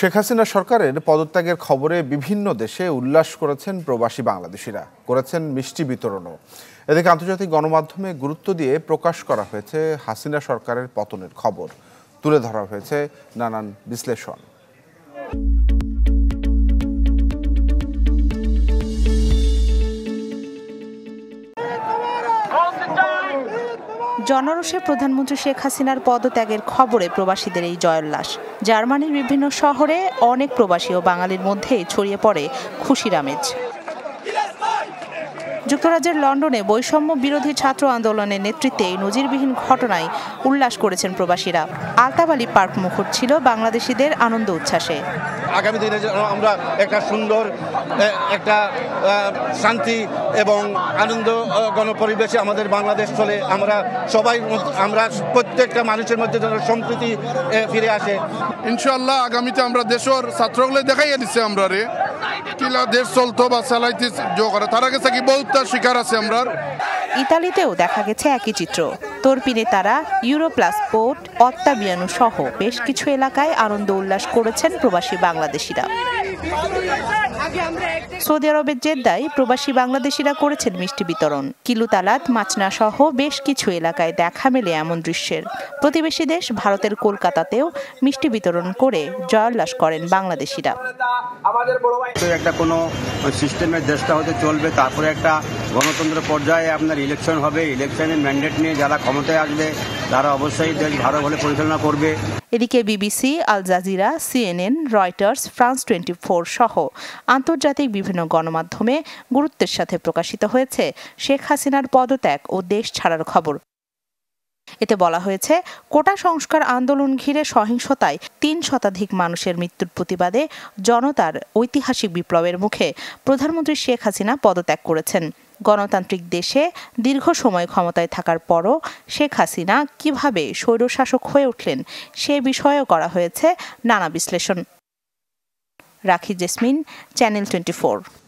শেখ হাসিনা সরকারের পদত্যাগের খবরে বিভিন্ন দেশে উল্লাস করেছেন প্রবাসী বাংলাদেশিরা করেছেন মিষ্টি বিতরণও এদিকে আন্তর্জাতিক গণমাধ্যমে গুরুত্ব দিয়ে প্রকাশ করা হয়েছে হাসিনা সরকারের পতনের খবর তুলে ধরা হয়েছে নানান বিশ্লেষণ জনরোষে প্রধানমন্ত্রী শেখ হাসিনার পদত্যাগের খবরে প্রবাসীদের এই জয়োল্লাস জার্মানির বিভিন্ন শহরে অনেক প্রবাসী ও বাঙালির মধ্যে ছড়িয়ে পড়ে খুশির আমেজ যুক্তরাজ্যের লন্ডনে বৈষম্য বিরোধী ছাত্র আন্দোলনের নেতৃত্বে এই নজিরবিহীন ঘটনায় উল্লাস করেছেন প্রবাসীরা আলতাবালি পার্ক মুখর ছিল বাংলাদেশিদের আনন্দ উচ্ছ্বাসে আগামী দিনে যেন আমরা একটা সুন্দর একটা শান্তি এবং আনন্দ গণপরিবেশে আমাদের বাংলাদেশ চলে আমরা সবাই আমরা প্রত্যেকটা মানুষের মধ্যে যেন সম্প্রীতি ফিরে আসে ইনশাল্লাহ আগামীতে আমরা দেশের ছাত্রগুলো দেখাইয়া দিচ্ছে আমরা রে কিলা দেশ চলতো বা চালাইতে তার আগে থাকি বহুত শিকার আছে আমরা ইতালিতেও দেখা গেছে একই চিত্র তরপিনে তারা পোর্ট অত্যাবিয়ানু সহ বেশ কিছু এলাকায় আনন্দ উল্লাস করেছেন প্রবাসী বাংলাদেশিরা সৌদি আরবের জেদ্দায় প্রবাসী বাংলাদেশিরা করেছেন মিষ্টি বিতরণ কিলুতালাত মাছনা সহ বেশ কিছু এলাকায় দেখা মেলে এমন দৃশ্যের প্রতিবেশী দেশ ভারতের কলকাতাতেও মিষ্টি বিতরণ করে জয়োল্লাস করেন বাংলাদেশিরা একটা কোনো সিস্টেমের দেশটা হতে চলবে তারপরে একটা গণতন্ত্র পর্যায়ে আপনার ইলেকশন হবে ইলেকশনের ম্যান্ডেট নিয়ে যারা ক্ষমতায় আসবে তারা অবশ্যই দেশ ভালো বলে পরিচালনা করবে এদিকে BBC Al Jazeera CNN Reuters France twenty four সহ আন্তর্জাতিক বিভিন্ন গণমাধ্যমে গুরুত্বের সাথে প্রকাশিত হয়েছে শেখ হাসিনার পদত্যাগ ও দেশ ছাড়ার খবর এতে বলা হয়েছে কোটা সংস্কার আন্দোলন ঘিরে সহিংসতায় তিন শতাধিক মানুষের মৃত্যুর প্রতিবাদে জনতার ঐতিহাসিক বিপ্লবের মুখে প্রধানমন্ত্রী শেখ হাসিনা পদত্যাগ করেছেন গণতান্ত্রিক দেশে দীর্ঘ সময় ক্ষমতায় থাকার পরও শেখ হাসিনা কীভাবে স্বৈরশাসক হয়ে উঠলেন সে বিষয়েও করা হয়েছে নানা বিশ্লেষণ রাখি জেসমিন চ্যানেল টোয়েন্টি